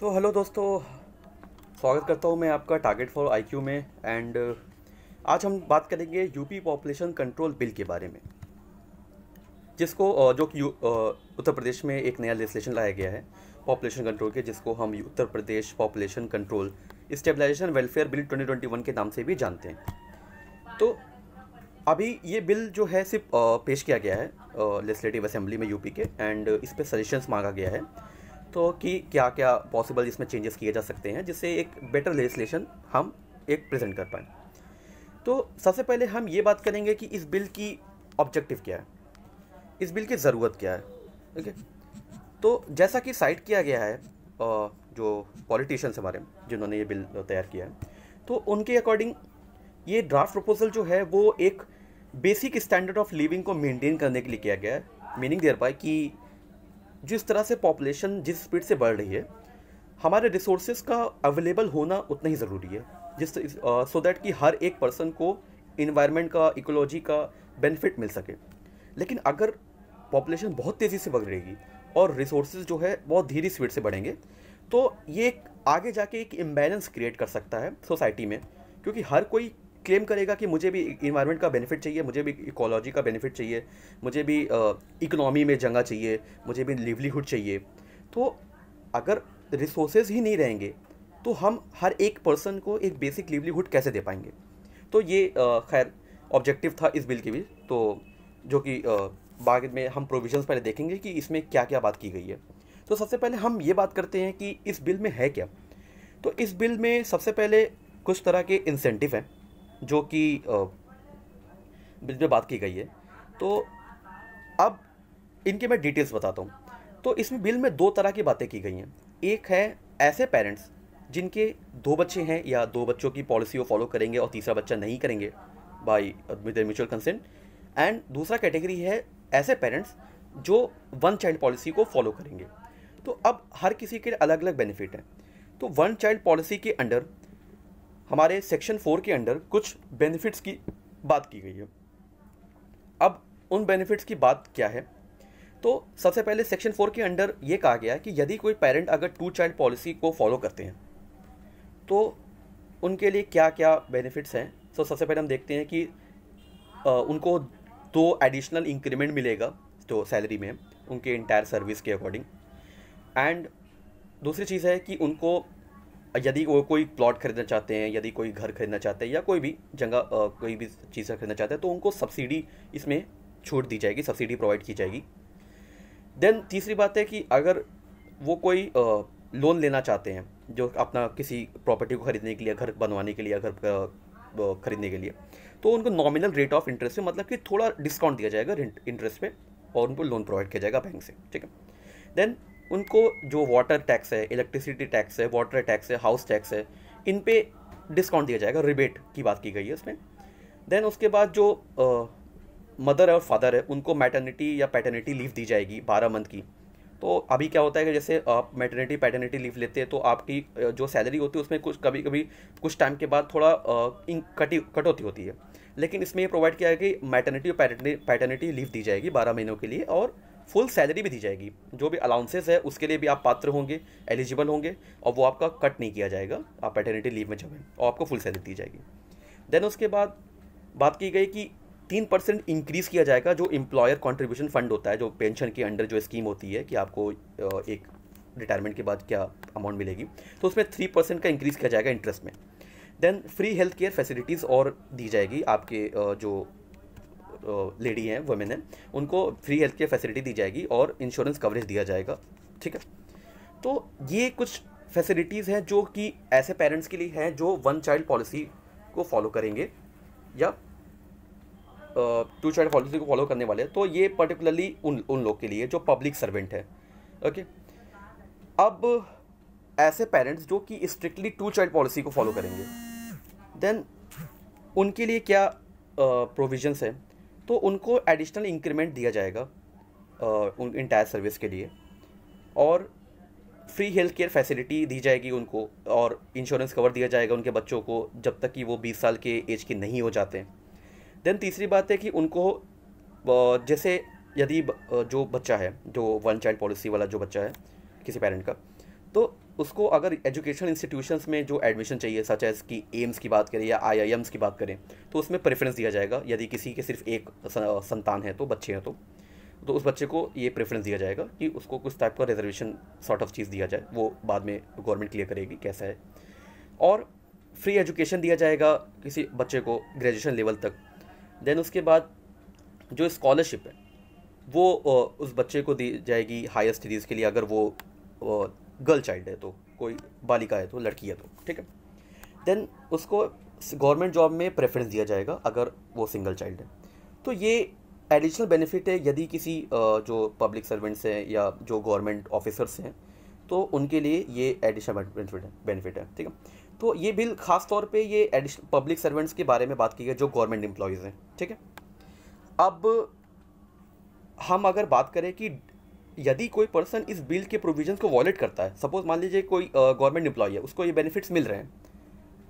सो so, hello दोस्तों स्वागत करता हूँ मैं आपका टारगेट फॉर आईक्यू में एंड uh, आज हम बात करेंगे यूपी पॉपुलेशन कंट्रोल बिल के बारे में जिसको uh, जो कि uh, उत्तर प्रदेश में एक नया लेजिस्लेशन लाया गया है पॉपुलेशन कंट्रोल के जिसको हम Uttar Pradesh population control stabilization welfare bill 2021 के नाम से भी जानते हैं तो अभी ये बिल जो है सिर्फ पेश किया गया है लेजिस्लेटिव असेंबली में यूपी के एंड इस पर सजेशंस मांगा गया है तो कि क्या क्या पॉसिबल इसमें चेंजेस किए जा सकते हैं जिससे एक बेटर लेजिस्लेशन हम एक प्रेजेंट कर पाएँ तो सबसे पहले हम ये बात करेंगे कि इस बिल की ऑब्जेक्टिव क्या है इस बिल की ज़रूरत क्या है ठीक है तो जैसा कि साइड किया गया है जो पॉलिटिशियंस हमारे जिन्होंने ये बिल तैयार किया है तो उनके अकॉर्डिंग ये ड्राफ्ट प्रपोजल जो है वो एक बेसिक स्टैंडर्ड ऑफ लिविंग को मेंटेन करने के लिए किया गया है मीनिंग देर पाए कि जिस तरह से पॉपुलेशन जिस स्पीड से बढ़ रही है हमारे रिसोर्सेज का अवेलेबल होना उतना ही ज़रूरी है जिस सो दैट कि हर एक पर्सन को इन्वायरमेंट का इकोलॉजी का बेनिफिट मिल सके लेकिन अगर पॉपुलेशन बहुत तेज़ी से बढ़ रहेगी और रिसोर्सेज जो है बहुत धीरे स्पीड से बढ़ेंगे तो ये एक आगे जाके एक इम्बेलेंस क्रिएट कर सकता है सोसाइटी में क्योंकि हर कोई क्लेम करेगा कि मुझे भी इन्वायरमेंट का बेनिफिट चाहिए मुझे भी इकोलॉजी का बेनिफिट चाहिए मुझे भी इकोनॉमी में जगह चाहिए मुझे भी लिवलीहुड चाहिए तो अगर रिसोर्सेज ही नहीं रहेंगे तो हम हर एक पर्सन को एक बेसिक लिवलीहुड कैसे दे पाएंगे तो ये खैर ऑब्जेक्टिव था इस बिल के भी तो जो कि बाद में हम प्रोविजंस पहले देखेंगे कि इसमें क्या क्या बात की गई है तो सबसे पहले हम ये बात करते हैं कि इस बिल में है क्या तो इस बिल में सबसे पहले कुछ तरह के इंसेंटिव हैं जो कि में बात की गई है तो अब इनके मैं डिटेल्स बताता हूँ तो इसमें बिल में दो तरह की बातें की गई हैं एक है ऐसे पेरेंट्स जिनके दो बच्चे हैं या दो बच्चों की पॉलिसी वो फॉलो करेंगे और तीसरा बच्चा नहीं करेंगे by with mutual consent and दूसरा कैटेगरी है ऐसे पेरेंट्स जो वन चाइल्ड पॉलिसी को फॉलो करेंगे तो अब हर किसी के अलग अलग बेनिफिट हैं तो वन चाइल्ड पॉलिसी के अंडर हमारे सेक्शन फोर के अंडर कुछ बेनिफिट्स की बात की गई है अब उन बेनिफिट्स की बात क्या है तो सबसे पहले सेक्शन फोर के अंडर ये कहा गया है कि यदि कोई पेरेंट अगर टू चाइल्ड पॉलिसी को फॉलो करते हैं तो उनके लिए क्या क्या बेनिफिट्स हैं सो सबसे पहले हम देखते हैं कि आ, उनको दो एडिशनल इंक्रीमेंट मिलेगा तो सैलरी में उनके इंटायर सर्विस के अकॉर्डिंग एंड दूसरी चीज़ है कि उनको यदि वो कोई प्लॉट खरीदना चाहते हैं यदि कोई घर खरीदना चाहते हैं या कोई भी जगह कोई भी चीज़ खरीदना चाहते हैं तो उनको सब्सिडी इसमें छूट दी जाएगी सब्सिडी प्रोवाइड की जाएगी देन तीसरी बात है कि अगर वो कोई लोन लेना चाहते हैं जो अपना किसी प्रॉपर्टी को खरीदने के लिए घर बनवाने के लिए घर खरीदने के लिए तो उनको नॉमिनल रेट ऑफ इंटरेस्ट पे मतलब कि थोड़ा डिस्काउंट दिया जाएगा इंटरेस्ट पे और उनको लोन प्रोवाइड किया जाएगा बैंक से ठीक है देन उनको जो वाटर टैक्स है इलेक्ट्रिसिटी टैक्स है वाटर टैक्स है हाउस टैक्स है इन पे डिस्काउंट दिया जाएगा रिबेट की बात की गई है इसमें देन उसके बाद जो मदर और फादर है उनको मैटर्निटी या पैटर्निटी लीव दी जाएगी बारह मंथ की तो अभी क्या होता है कि जैसे आप मैटर्निटी पैटर्निटी लीव लेते हैं तो आपकी जो सैलरी होती है उसमें कुछ कभी कभी कुछ टाइम के बाद थोड़ा इन कटी कटौती होती है लेकिन इसमें ये प्रोवाइड किया है कि मैटर्निटी और पैटर्निटी लीव दी जाएगी बारह महीनों के लिए और फुल सैलरी भी दी जाएगी जो भी अलाउंसेस है उसके लिए भी आप पात्र होंगे एलिजिबल होंगे और वो आपका कट नहीं किया जाएगा आप पैटर्निटी लीव में जाएँ और आपको फुल सैलरी दी जाएगी देन उसके बाद बात की गई कि तीन परसेंट इंक्रीज़ किया जाएगा जो एम्प्लॉयर कॉन्ट्रीब्यूशन फंड होता है जो पेंशन के अंडर जो स्कीम होती है कि आपको एक रिटायरमेंट के बाद क्या अमाउंट मिलेगी तो उसमें थ्री परसेंट का इंक्रीज़ किया जाएगा इंटरेस्ट में then free health care facilities और दी जाएगी आपके जो लेडी हैं वुमेन हैं उनको फ्री हेल्थ केयर फैसिलिटी दी जाएगी और इंश्योरेंस कवरेज दिया जाएगा ठीक है तो ये कुछ फैसिलिटीज़ हैं जो कि ऐसे पेरेंट्स के लिए हैं जो वन चाइल्ड पॉलिसी को फॉलो करेंगे या टू चाइल्ड पॉलिसी को फॉलो करने वाले तो ये पर्टिकुलरली उन उन लोग के लिए जो पब्लिक सर्वेंट है ओके अब ऐसे पेरेंट्स जो कि स्ट्रिक्टली टू चाइल्ड पॉलिसी को फॉलो करेंगे देन उनके लिए क्या प्रोविजंस uh, हैं तो उनको एडिशनल इंक्रीमेंट दिया जाएगा उन इंटायर सर्विस के लिए और फ्री हेल्थ केयर फैसिलिटी दी जाएगी उनको और इंश्योरेंस कवर दिया जाएगा उनके बच्चों को जब तक कि वो 20 साल के एज के नहीं हो जाते देन तीसरी बात है कि उनको जैसे यदि जो बच्चा है जो वन चाइल्ड पॉलिसी वाला जो बच्चा है किसी पेरेंट का तो उसको अगर एजुकेशन इंस्टीट्यूशंस में जो एडमिशन चाहिए सच एज़ की एम्स की बात करें या आई की बात करें तो उसमें प्रेफरेंस दिया जाएगा यदि किसी के सिर्फ एक संतान है तो बच्चे हैं तो तो उस बच्चे को ये प्रेफरेंस दिया जाएगा कि उसको कुछ टाइप का रिजर्वेशन सॉर्ट ऑफ चीज़ दिया जाए वो बाद में गवर्नमेंट क्लियर करेगी कैसा है और फ्री एजुकेशन दिया जाएगा किसी बच्चे को ग्रेजुएशन लेवल तक देन उसके बाद जो स्कॉलरशिप है वो उस बच्चे को दी जाएगी हायर स्टडीज़ के लिए अगर वो गर्ल चाइल्ड है तो कोई बालिका है तो लड़की है तो ठीक है देन उसको गवर्नमेंट जॉब में प्रेफरेंस दिया जाएगा अगर वो सिंगल चाइल्ड है तो ये एडिशनल बेनिफिट है यदि किसी जो पब्लिक सर्वेंट्स हैं या जो गवर्नमेंट ऑफिसर्स हैं तो उनके लिए ये एडिशनल बेनिफिट है बेनिफिट है ठीक है तो ये बिल खास तौर पे ये एडिशनल पब्लिक सर्वेंट्स के बारे में बात की है जो गवर्नमेंट एम्प्लॉयज़ हैं ठीक है अब हम अगर बात करें कि यदि कोई पर्सन इस बिल के प्रोविजन को वॉलेट करता है सपोज मान लीजिए कोई गवर्नमेंट एम्प्लॉय है उसको ये बेनिफिट्स मिल रहे हैं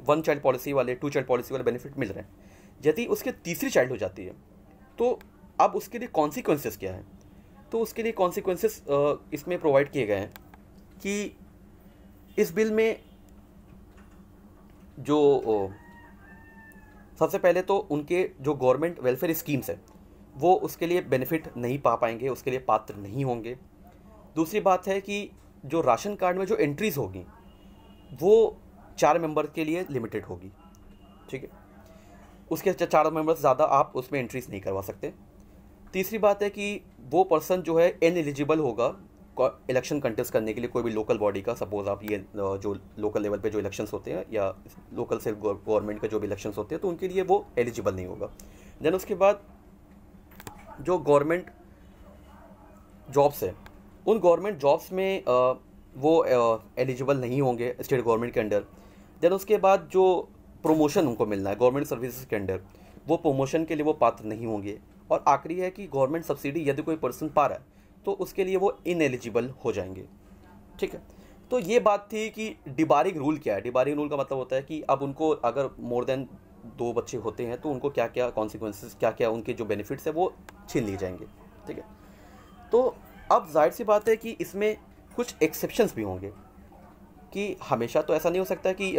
वन चाइल्ड पॉलिसी वाले टू चाइल्ड पॉलिसी वाले बेनिफिट मिल रहे हैं यदि उसके तीसरी चाइल्ड हो जाती है तो अब उसके लिए कॉन्सिक्वेंसेस क्या है तो उसके लिए कॉन्सिक्वेंसेस इसमें प्रोवाइड किए गए हैं कि इस बिल में जो सबसे पहले तो उनके जो गवर्नमेंट वेलफेयर स्कीम्स हैं वो उसके लिए बेनिफिट नहीं पा पाएंगे उसके लिए पात्र नहीं होंगे दूसरी बात है कि जो राशन कार्ड में जो एंट्रीज़ होगी वो चार मेंबर के लिए लिमिटेड होगी ठीक है उसके चार मेंबर से ज़्यादा आप उसमें एंट्रीज़ नहीं करवा सकते तीसरी बात है कि वो पर्सन जो है इन एलिजिबल होगा इलेक्शन कंटेस्ट करने के लिए कोई भी लोकल बॉडी का सपोज़ आप ये जो लोकल लेवल पे जो इलेक्शंस होते हैं या लोकल से गवर्नमेंट के जो भी इलेक्शंस होते हैं तो उनके लिए वो एलिजिबल नहीं होगा देन उसके बाद जो गवर्नमेंट जॉब्स है उन गवर्नमेंट जॉब्स में आ, वो एलिजिबल नहीं होंगे स्टेट गवर्नमेंट के अंडर देन उसके बाद जो प्रोमोशन उनको मिलना है गवर्नमेंट सर्विसेज के अंडर वो प्रोमोशन के लिए वो पात्र नहीं होंगे और आखिरी है कि गवर्नमेंट सब्सिडी यदि कोई पर्सन पा रहा है तो उसके लिए वो इनएलिजिबल हो जाएंगे ठीक है तो ये बात थी कि डिबारिंग रूल क्या है डिबारिंग रूल का मतलब होता है कि अब उनको अगर मोर देन दो बच्चे होते हैं तो उनको क्या क्या कॉन्सिक्वेंस क्या क्या उनके जो बेनिफिट्स हैं वो छीन लिए जाएंगे ठीक है तो अब जाहिर सी बात है कि इसमें कुछ एक्सेप्शंस भी होंगे कि हमेशा तो ऐसा नहीं हो सकता कि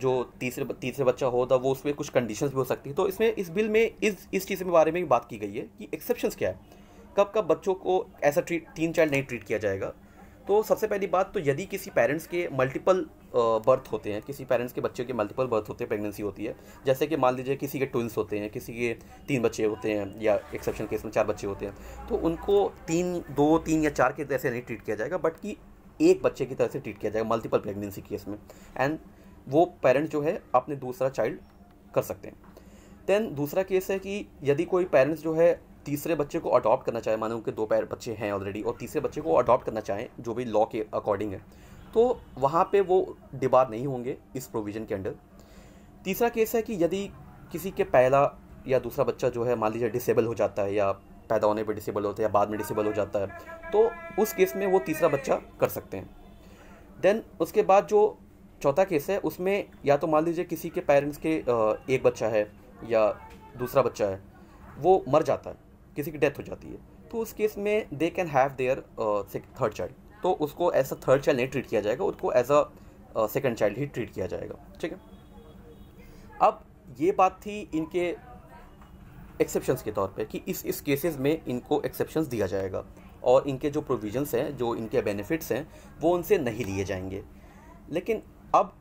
जो तीसरे तीसरे बच्चा होता वो उसमें कुछ कंडीशंस भी हो सकती है तो इसमें इस बिल में इस इस चीज़ के बारे में भी बात की गई है कि एक्सेप्शंस क्या है कब कब बच्चों को ऐसा ट्रीट तीन चाइल्ड नहीं ट्रीट किया जाएगा तो सबसे पहली बात तो यदि किसी पेरेंट्स के मल्टीपल बर्थ होते हैं किसी पेरेंट्स के बच्चे के मल्टीपल बर्थ होते हैं प्रेगनेंसी होती है जैसे कि मान लीजिए किसी के ट्विंस होते हैं किसी के तीन बच्चे होते हैं या एक्सेप्शन केस में चार बच्चे होते हैं तो उनको तीन दो तीन या चार के तरह से नहीं ट्रीट किया जाएगा बट कि एक बच्चे की तरह से ट्रीट किया जाएगा मल्टीपल प्रेगनेंसी केस में एंड वो पेरेंट जो है अपने दूसरा चाइल्ड कर सकते हैं देन दूसरा केस है कि यदि कोई पेरेंट्स जो है तीसरे बच्चे को अडॉप्ट करना चाहें मानो उनके दो पैर बच्चे हैं ऑलरेडी और तीसरे बच्चे को अडॉप्ट करना चाहें जो भी लॉ के अकॉर्डिंग है तो वहाँ पे वो डिबार नहीं होंगे इस प्रोविज़न के अंडर तीसरा केस है कि यदि किसी के पहला या दूसरा बच्चा जो है मान लीजिए डिसेबल हो जाता है या पैदा होने पर डिसेबल होता है या बाद में डिसेबल हो जाता है तो उस केस में वो तीसरा बच्चा कर सकते हैं देन उसके बाद जो चौथा केस है उसमें या तो मान लीजिए किसी के पेरेंट्स के एक बच्चा है या दूसरा बच्चा है वो मर जाता है किसी की डेथ हो जाती है तो उस केस में they can have their third child तो उसको एज अ थर्ड चाइल्ड नहीं ट्रीट किया जाएगा उसको एज अ सेकेंड चाइल्ड ही ट्रीट किया जाएगा ठीक है अब ये बात थी इनके एक्सेप्शंस के तौर पे कि इस इस केसेस में इनको एक्सेप्शंस दिया जाएगा और इनके जो प्रोविजंस हैं जो इनके बेनिफिट्स हैं वो उनसे नहीं लिए जाएंगे लेकिन अब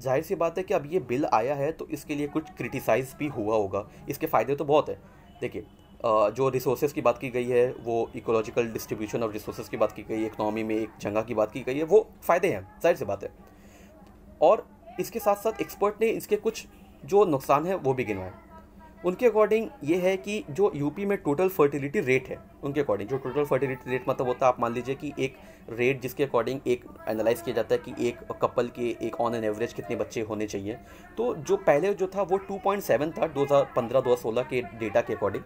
जाहिर सी बात है कि अब ये बिल आया है तो इसके लिए कुछ क्रिटिसाइज़ भी हुआ होगा इसके फ़ायदे तो बहुत है देखिए जो रिसोर्सेज की बात की गई है वो इकोलॉजिकल डिस्ट्रीब्यूशन ऑफ रिसोर्सेज की बात की गई है इकनॉमी में एक जगह की बात की गई है वो फ़ायदे हैं जाहिर सी बात है और इसके साथ साथ एक्सपर्ट ने इसके कुछ जो नुकसान है वो भी गिनवाए उनके अकॉर्डिंग ये है कि जो यूपी में टोटल फर्टिलिटी रेट है उनके अकॉर्डिंग जो टोटल फर्टिलिटी रेट मतलब होता है आप मान लीजिए कि एक रेट जिसके अकॉर्डिंग एक एनालाइज किया जाता है कि एक कपल के एक ऑन एन एवरेज कितने बच्चे होने चाहिए तो जो पहले जो था वो 2.7 था 2015-2016 के डेटा के अकॉर्डिंग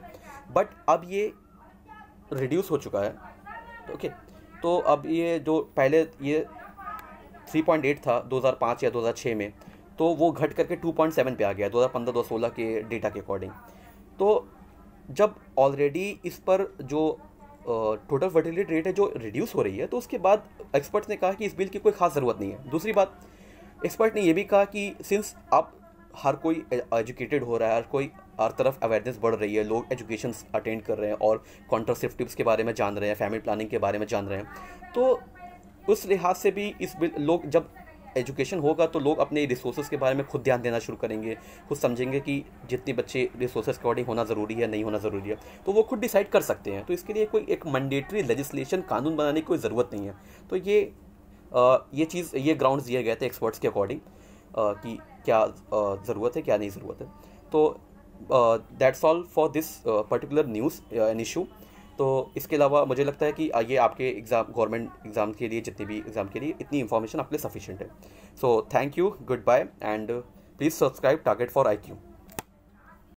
बट अब ये रिड्यूस हो चुका है ओके तो अब ये जो पहले ये 3.8 था 2005 या 2006 में तो वो घट करके 2.7 पे आ गया 2015-2016 के डेटा के अकॉर्डिंग तो जब ऑलरेडी इस पर जो टोटल फर्टिलिटी रेट है जो रिड्यूस हो रही है तो उसके बाद एक्सपर्ट्स ने कहा कि इस बिल की कोई खास ज़रूरत नहीं है दूसरी बात एक्सपर्ट ने यह भी कहा कि सिंस आप हर कोई एजुकेटेड हो रहा है हर कोई हर तरफ अवेयरनेस बढ़ रही है लोग एजुकेशन अटेंड कर रहे हैं और कॉन्ट्रासेप्टिव्स के बारे में जान रहे हैं फैमिली प्लानिंग के बारे में जान रहे हैं तो उस लिहाज से भी इस बिल लोग जब एजुकेशन होगा तो लोग अपने रिसोर्सेज के बारे में खुद ध्यान देना शुरू करेंगे खुद समझेंगे कि जितने बच्चे रिसोर्सेज के अकॉर्डिंग होना ज़रूरी है नहीं होना ज़रूरी है तो वो खुद डिसाइड कर सकते हैं तो इसके लिए कोई एक मैंडेटरी लेजिस्लेशन कानून बनाने की कोई ज़रूरत नहीं है तो ये आ, ये चीज़ ये ग्राउंड दिए गए थे एक्सपर्ट्स के अकॉर्डिंग कि क्या ज़रूरत है क्या नहीं ज़रूरत है तो that's all for this particular news an issue तो इसके अलावा मुझे लगता है कि uh, ये आपके एग्ज़ाम गवर्नमेंट एग्ज़ाम के लिए जितने भी एग्ज़ाम के लिए इतनी इन्फॉर्मेशन आपके लिए सफिशेंट है so thank you goodbye and please subscribe target for I Q